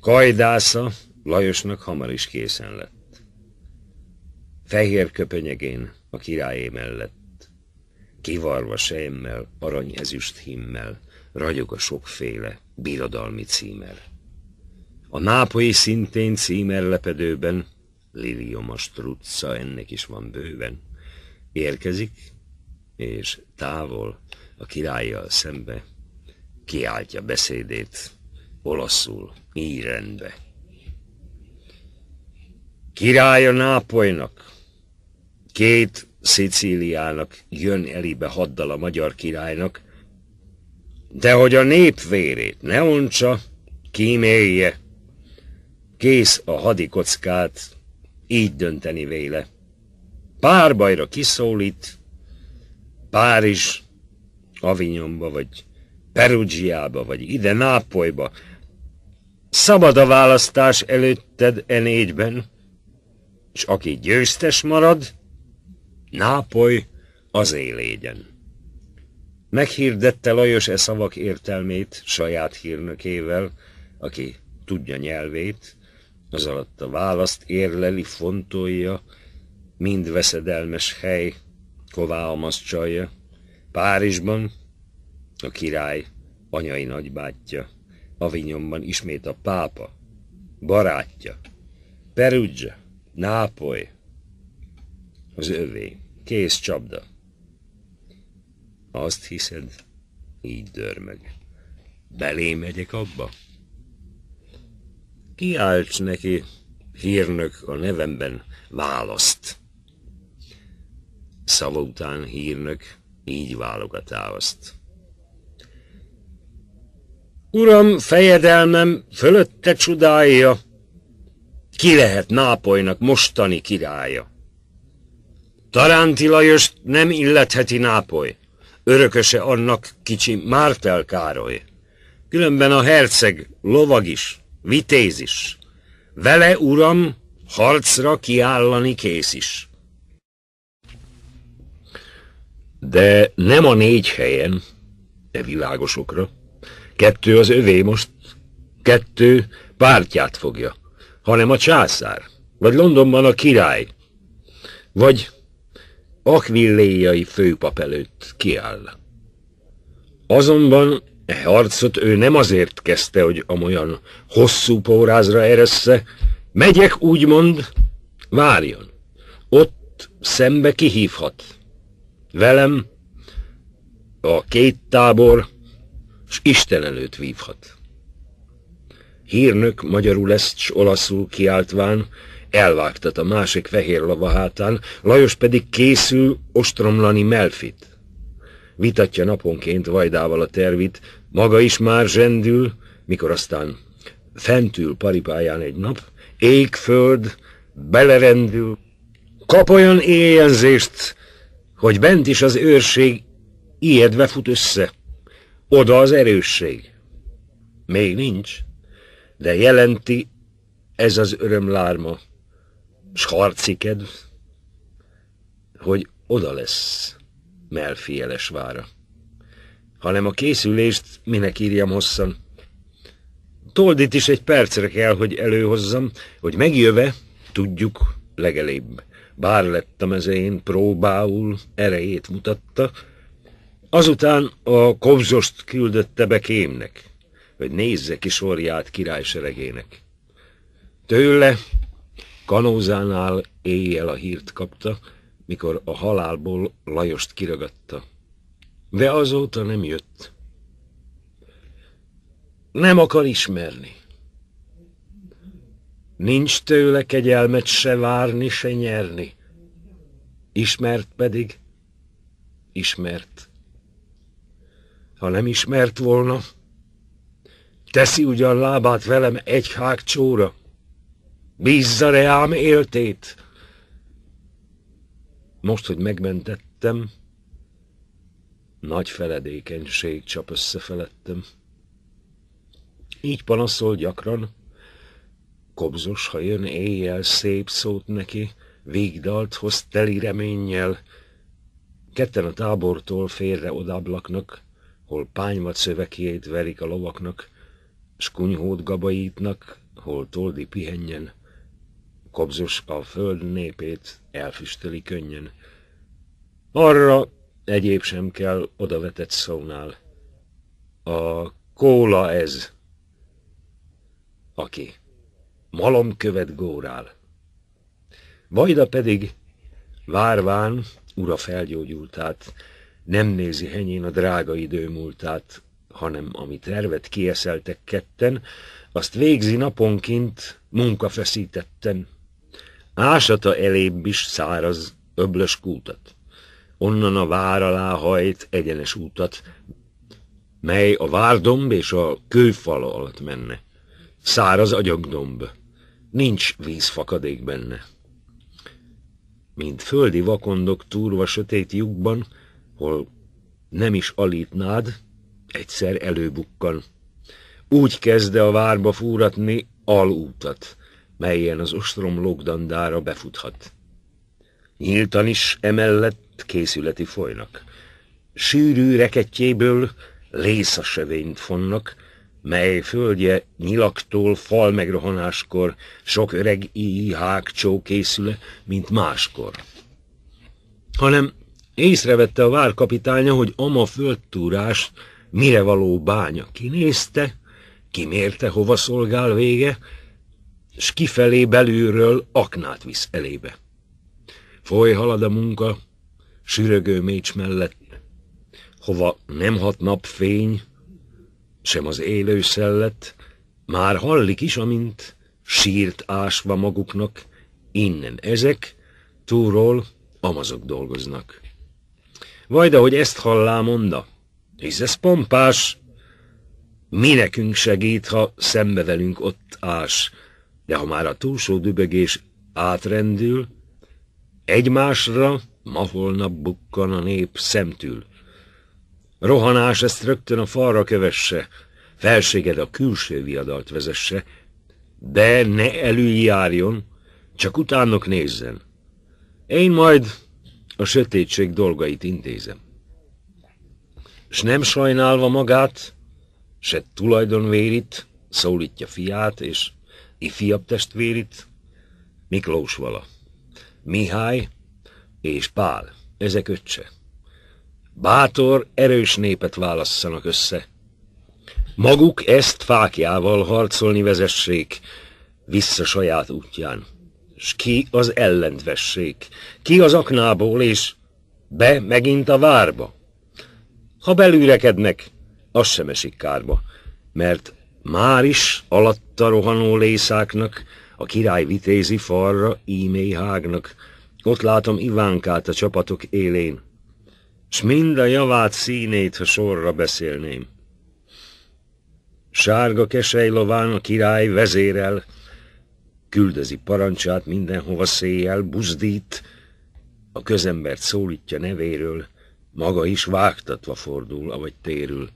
Kajdásza Lajosnak hamar is készen lett. Fehér köpenyegén a királyé mellett, kivarva sejmmel, aranyezüst himmel, ragyog a sokféle birodalmi címer. A nápoi szintén lepedőben, Liliomas strutca, ennek is van bőven, érkezik és távol a királlyal szembe kiáltja beszédét olaszul, rendbe. Királya Nápolynak, két Szicíliának jön elibe haddal a magyar királynak, de hogy a nép vérét ne uncsa, kímélje, kész a hadikockát, így dönteni véle. Párbajra kiszólít, Párizs, Avignonba, vagy Perugiába, vagy ide Nápolyba. Szabad a választás előtted e négyben, és aki győztes marad, Nápoly az élégyen. Meghirdette Lajos e szavak értelmét saját hírnökével, aki tudja nyelvét, az alatt a választ érleli, fontolja, mind veszedelmes hely, Hová amaszcsalja? Párizsban? A király, anyai nagybátyja. Avignonban ismét a pápa. Barátja. Perugia. Nápoly. Az övé. Kész csapda. Azt hiszed? Így dör meg. Belé megyek abba? Kiálts neki, hírnök a nevemben, választ! Szava után hírnök, így válogatá azt. Uram, fejedelmem, fölötte csodája, ki lehet Nápolynak mostani királya? Taránti Lajos nem illetheti Nápoly, örököse annak kicsi Mártel Károly. Különben a herceg lovag is, vitéz is, vele, uram, harcra kiállani kész is. De nem a négy helyen, de világosokra. Kettő az övé most, kettő pártját fogja, hanem a császár, vagy Londonban a király, vagy akvilléjai főpap előtt kiáll. Azonban e harcot ő nem azért kezdte, hogy amolyan hosszú pórázra eresse, megyek úgymond, várjon, ott szembe kihívhat, Velem a két tábor, s Isten előtt vívhat. Hírnök magyarul ezt s olaszul kiáltván, elvágtat a másik fehér lava hátán, Lajos pedig készül ostromlani Melfit. Vitatja naponként vajdával a tervit, maga is már zsendül, mikor aztán fentül paripáján egy nap, égföld, belerendül, kap olyan éjjelzést, hogy bent is az őrség ijedve fut össze. Oda az erősség. Még nincs, de jelenti ez az örömlárma, s harciked, hogy oda lesz melfieles vára. Hanem a készülést minek írjam hosszan. Toldit is egy percre kell, hogy előhozzam, hogy megjöve, tudjuk legelébb bár lett a mezején próbául erejét mutatta, azután a kobzost küldötte be kémnek, hogy nézze ki sorját királyseregének. Tőle kanózánál éjjel a hírt kapta, mikor a halálból Lajost kiragadta. De azóta nem jött. Nem akar ismerni. Nincs tőle kegyelmet se várni, se nyerni. Ismert pedig, ismert. Ha nem ismert volna, teszi ugyan lábát velem egy hágcsóra. Bízza reám éltét! Most, hogy megmentettem, nagy feledékenység csap össze felettem. Így panaszol gyakran, Kobzos, ha jön éjjel, szép szót neki, végdalt hoz teli reménnyel. Ketten a tábortól félre odablaknak, hol pányvat szövekjét verik a lovaknak, s kunyhót gabaítnak, hol toldi pihenjen. Kobzos a föld népét elfüstöli könnyen. Arra egyéb sem kell odavetett szónál. A kóla ez. Aki malomkövet górál. Vajda pedig, várván, ura felgyógyultát, nem nézi henyén a drága idő múltát, hanem ami tervet kieszeltek ketten, azt végzi naponként munkafeszítetten. Ásata elébb is száraz, öblös kútat. Onnan a vár alá hajt egyenes útat, mely a várdomb és a kőfala alatt menne. Száraz agyagdomb. Nincs vízfakadék benne. Mint földi vakondok túrva sötét lyukban, hol nem is alítnád, egyszer előbukkan. Úgy kezdte a várba fúratni alútat, melyen az ostrom logdandára befuthat. Nyíltan is emellett készületi folynak. Sűrű reketjéből lészasevényt fonnak, mely földje nyilaktól fal megrohanáskor sok öreg íj hágcsó készüle, mint máskor. Hanem észrevette a várkapitánya, hogy ama földtúrás mire való bánya. Kinézte, kimérte, hova szolgál vége, s kifelé belülről aknát visz elébe. Foly halad a munka, sürögő mécs mellett, hova nem hat napfény, sem az élő szellet, már hallik is, amint sírt ásva maguknak, innen ezek, túról amazok dolgoznak. Vajda, hogy ezt hallá monda, hisz ez pompás, mi nekünk segít, ha szembe velünk ott ás, de ha már a túlsó dübögés átrendül, egymásra ma holnap bukkan a nép szemtül, rohanás ezt rögtön a falra kövesse, felséged a külső viadalt vezesse, de ne előjárjon, csak utánok nézzen. Én majd a sötétség dolgait intézem. S nem sajnálva magát, se tulajdonvérit, szólítja fiát és ifjabb testvérit, Miklós vala, Mihály és Pál, ezek öccse bátor, erős népet válasszanak össze. Maguk ezt fákjával harcolni vezessék vissza saját útján, S ki az ellent vessék, ki az aknából, és be megint a várba. Ha belürekednek, az sem esik kárba, mert már is alatta rohanó lészáknak, a király vitézi farra ímé hágnak. Ott látom Ivánkát a csapatok élén s mind a javát színét, ha sorra beszélném. Sárga kesely lován a király vezérel, küldözi parancsát mindenhova széjjel, buzdít, a közembert szólítja nevéről, maga is vágtatva fordul, avagy térül.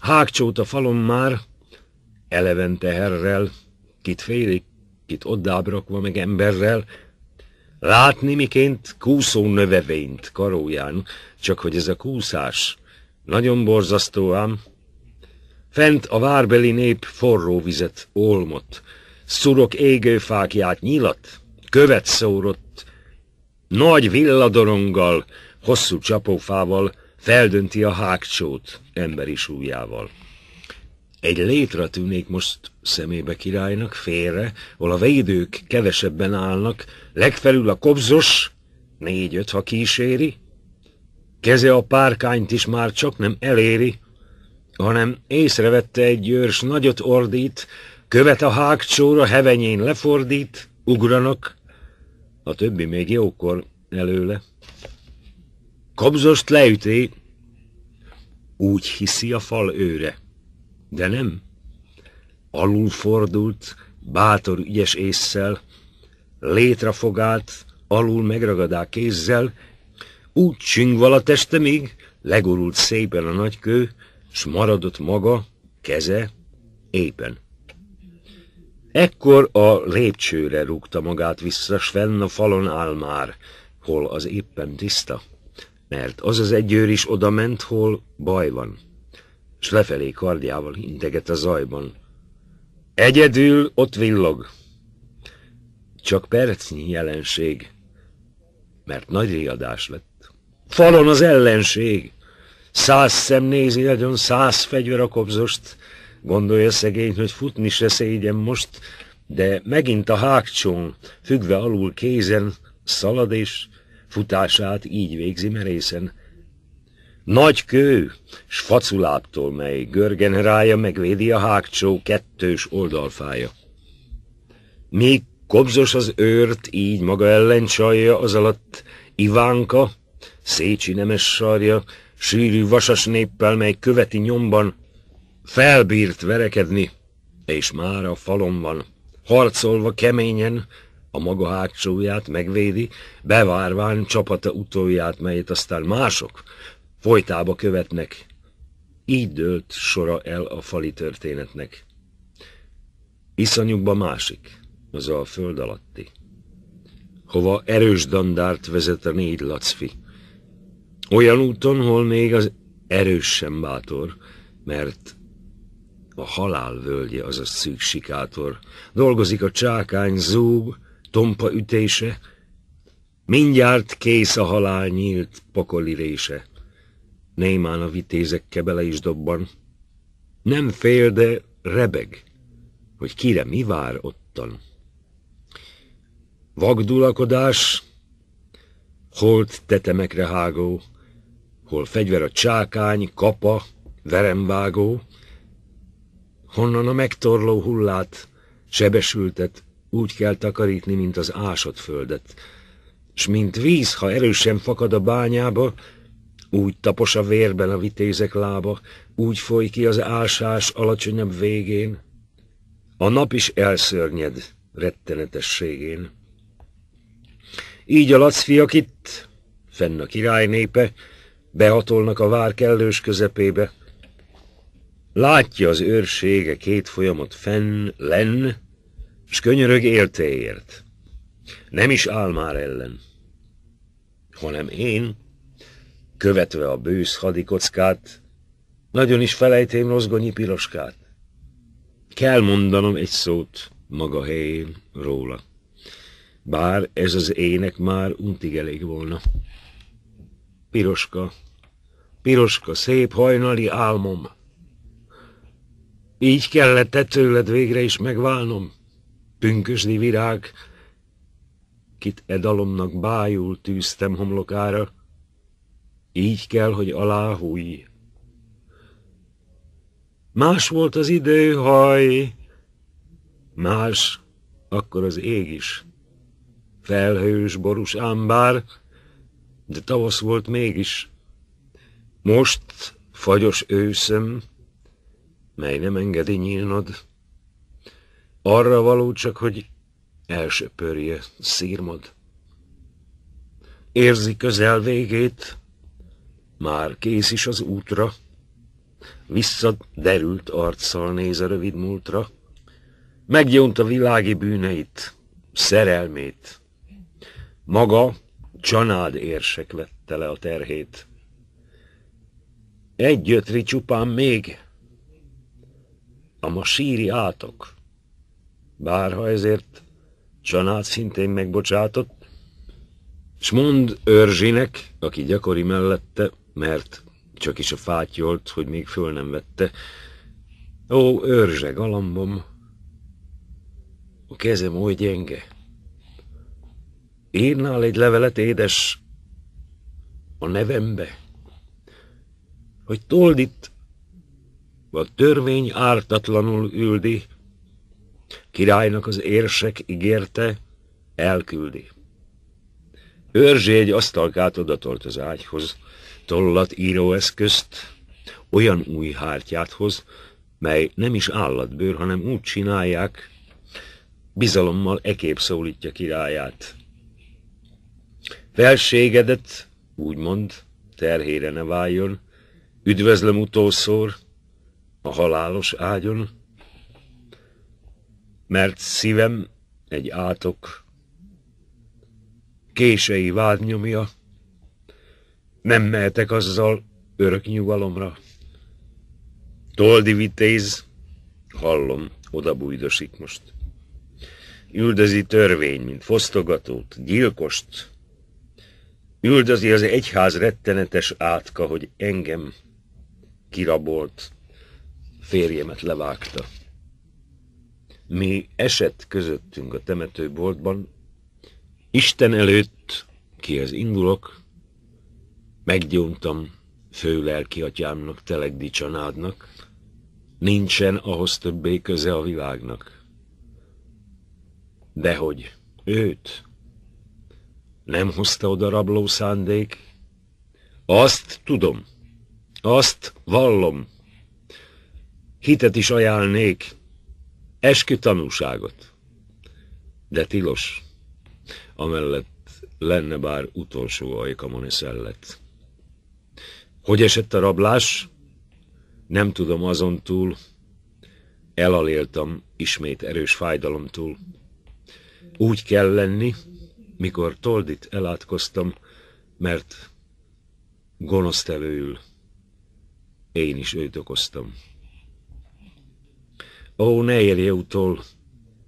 Hágcsót a falon már, eleven teherrel, kit félik, kit odábrakva meg emberrel, Látni miként kúszó növevényt karóján, csak hogy ez a kúszás nagyon borzasztó ám. Fent a várbeli nép forró vizet, olmot, szurok égőfákját, nyilat, követ szórott, nagy villadoronggal, hosszú csapófával feldönti a hágcsót emberi súlyával. Egy létre tűnék most szemébe királynak, félre, hol a védők kevesebben állnak, legfelül a kobzos, négy-öt, ha kíséri. Keze a párkányt is már csak nem eléri, hanem észrevette egy győrs nagyot ordít, követ a hágcsóra hevenyén lefordít, ugranak, a többi még jókor előle. Kobzost leüti, úgy hiszi a fal őre. De nem. Alulfordult, bátor ügyes ésszel, létrafogált, alul megragadá kézzel, úgy csüngval a teste még, legorult szépen a nagykő, s maradott maga, keze, éppen. Ekkor a lépcsőre rúgta magát vissza, s fenn a falon áll már, hol az éppen tiszta, mert az az egyőr is odament, hol baj van és lefelé kardjával integet a zajban. Egyedül ott villog. Csak percnyi jelenség, mert nagy riadás lett. Falon az ellenség! Száz szem nézi nagyon, száz fegyver a kobzost. Gondolja szegény, hogy futni se szégyen most, de megint a hágcsón, függve alul kézen, szalad és futását így végzi merészen. Nagy kő, s faculáptól, mely görgen rája megvédi a hágcsó kettős oldalfája. Míg kobzos az őrt, így maga ellen csalja, az alatt Ivánka, Szécsi nemes sarja, sűrű vasas néppel, mely követi nyomban, felbírt verekedni, és már a falon van, harcolva keményen, a maga hátsóját megvédi, bevárván csapata utolját, melyet aztán mások, Folytába követnek. Így dőlt sora el a fali történetnek. Iszonyukba másik, az a föld alatti. Hova erős dandárt vezet a négy lacfi. Olyan úton, hol még az erős sem bátor, mert a halál völgye az a szűk sikátor. Dolgozik a csákány, zúg, tompa ütése, mindjárt kész a halál nyílt pokolirése. Némán a vitézek kebele is dobban. Nem fél, de rebeg, hogy kire mi vár ottan. Vagdulakodás, holt tetemekre hágó, hol fegyver a csákány, kapa, veremvágó, honnan a megtorló hullát, sebesültet, úgy kell takarítni, mint az ásott földet, s mint víz, ha erősen fakad a bányába, úgy tapos a vérben a vitézek lába, úgy foly ki az ásás alacsonyabb végén. A nap is elszörnyed rettenetességén. Így a lacfiak itt, fenn a király népe, behatolnak a vár kellős közepébe. Látja az őrsége két folyamat fenn, len, s könyörög éltéért. Nem is áll már ellen, hanem én, követve a bősz hadikockát, nagyon is felejtém rozgonyi piroskát. Kell mondanom egy szót maga helyén róla, bár ez az ének már untig elég volna. Piroska, piroska, szép hajnali álmom. Így kellett -e tőled végre is megválnom, pünkösdi virág, kit edalomnak bájul tűztem homlokára, így kell, hogy aláhúj. Más volt az idő, haj, más, akkor az ég is. Felhős, borús ámbár, de tavasz volt mégis. Most fagyos őszem, mely nem engedi nyílnod. Arra való csak, hogy elsöpörje szírmod. Érzi közel végét, már kész is az útra, vissza derült arccal néz a rövid múltra, meggyónt a világi bűneit, szerelmét. Maga csanád érsek vette le a terhét. Egy ötri csupán még, a ma síri átok. Bárha ezért csanád szintén megbocsátott, s mond őrzsinek, aki gyakori mellette, mert csak is a fátyolt, hogy még föl nem vette. Ó, őrzse galambom! A kezem oly gyenge. Írnál egy levelet, édes, a nevembe, hogy told itt, a törvény ártatlanul üldi, királynak az érsek ígérte, elküldi. Őrzsé egy asztalkát odatolt az ágyhoz, tollat íróeszközt, olyan új hártyát hoz, mely nem is állatbőr, hanem úgy csinálják, bizalommal ekép szólítja királyát. Felségedet, úgymond, terhére ne váljon, üdvözlöm utolszor, a halálos ágyon, mert szívem egy átok, kései vád nyomja, nem mehetek azzal örök nyugalomra. Toldi vitéz, hallom, oda bújdosik most. Üldözi törvény, mint fosztogatót, gyilkost. Üldözi az egyház rettenetes átka, hogy engem kirabolt, férjemet levágta. Mi esett közöttünk a temetőboltban, Isten előtt, ki az indulok, Meggyóntam főlelki atyámnak, telegdi csanádnak, nincsen ahhoz többé köze a világnak. Dehogy őt nem hozta oda rabló szándék, azt tudom, azt vallom, hitet is ajánlnék, eskü tanúságot. De tilos, amellett lenne bár utolsó ajkamon szellet. Hogy esett a rablás? Nem tudom azon túl. Elaléltam ismét erős fájdalomtól. Úgy kell lenni, mikor Toldit elátkoztam, mert gonoszt előül. Én is őt okoztam. Ó, ne érje utol,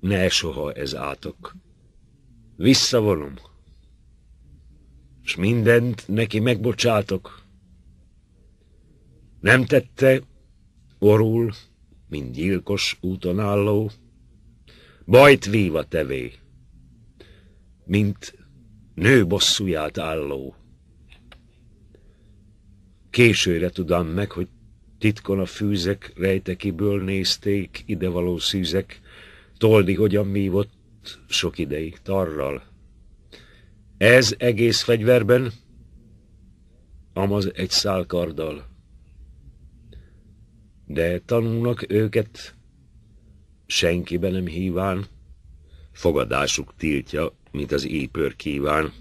ne soha ez átok. Visszavonom, és mindent neki megbocsátok. Nem tette, orul, mint gyilkos úton álló, bajt víva tevé, mint nő bosszúját álló. Későre tudom meg, hogy titkon a fűzek rejtekiből nézték, idevaló szűzek, toldi hogyan mívott sok ideig tarral. Ez egész fegyverben, amaz egy szál karddal de tanulnak őket senkibe nem híván, fogadásuk tiltja, mint az ípör kíván.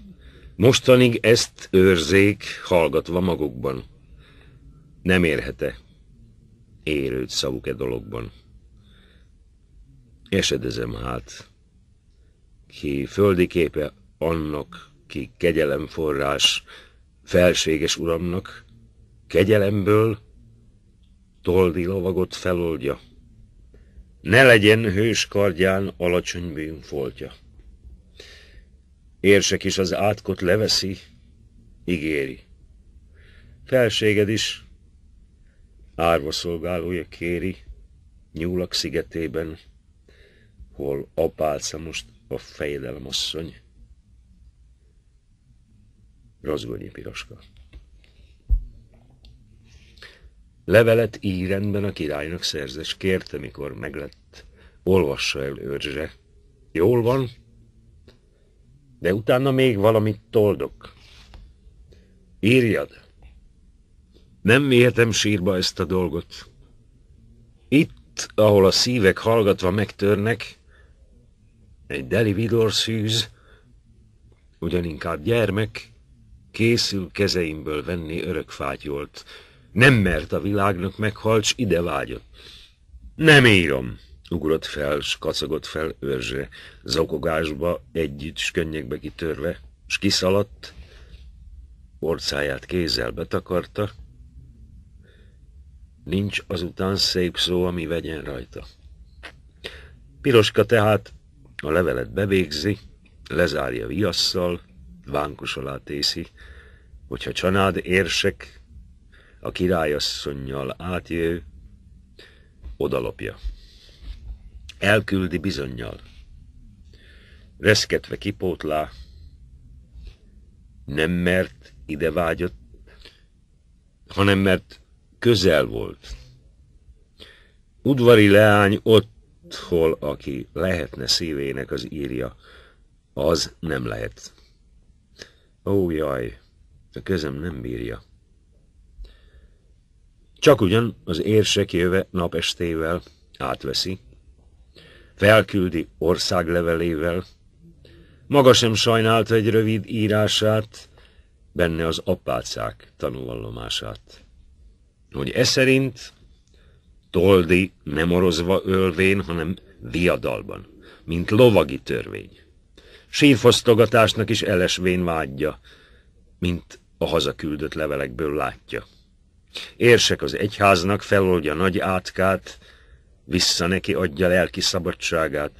Mostanig ezt őrzék, hallgatva magukban. Nem érhete érőd szavuk-e dologban. Esedezem hát, ki földi képe annak, ki kegyelem forrás, felséges uramnak, kegyelemből, toldi lovagot feloldja. Ne legyen hős kardján alacsony foltja. Érsek is az átkot leveszi, ígéri. Felséged is, árva szolgálója kéri, nyúlak szigetében, hol apálca most a fejedelmasszony. Rozgonyi piroska. Levelet írendben a királynak szerzes kérte, mikor meglett. Olvassa el őrzse. Jól van, de utána még valamit toldok. Írjad. Nem mértem sírba ezt a dolgot. Itt, ahol a szívek hallgatva megtörnek, egy deli vidor szűz, ugyaninkább gyermek, készül kezeimből venni örök fátyolt, nem mert a világnak s ide vágyott. Nem írom, ugrott fel, s kacagott fel őrzse, zokogásba együtt, s könnyekbe kitörve, s kiszaladt, orcáját kézzel betakarta, nincs azután szép szó, ami vegyen rajta. Piroska tehát a levelet bevégzi, lezárja viasszal, vánkos alá tészi, hogyha csanád érsek, a királyasszonynal átjő, odalopja. Elküldi bizonyjal. Reszketve kipótlá, nem mert ide vágyott, hanem mert közel volt. Udvari leány ott, hol aki lehetne szívének az írja, az nem lehet. Ó, jaj, a közem nem bírja. Csak ugyan az érsek jöve napestével átveszi, felküldi országlevelével, maga sem sajnált egy rövid írását, benne az apácák tanúvallomását. Hogy e szerint Toldi nem orozva ölvén, hanem viadalban, mint lovagi törvény. Sírfosztogatásnak is elesvén vágyja, mint a hazaküldött levelekből látja. Érsek az egyháznak, feloldja nagy átkát, vissza neki adja lelki szabadságát.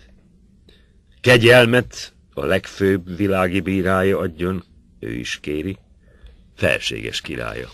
Kegyelmet a legfőbb világi bírája adjon, ő is kéri, felséges királya.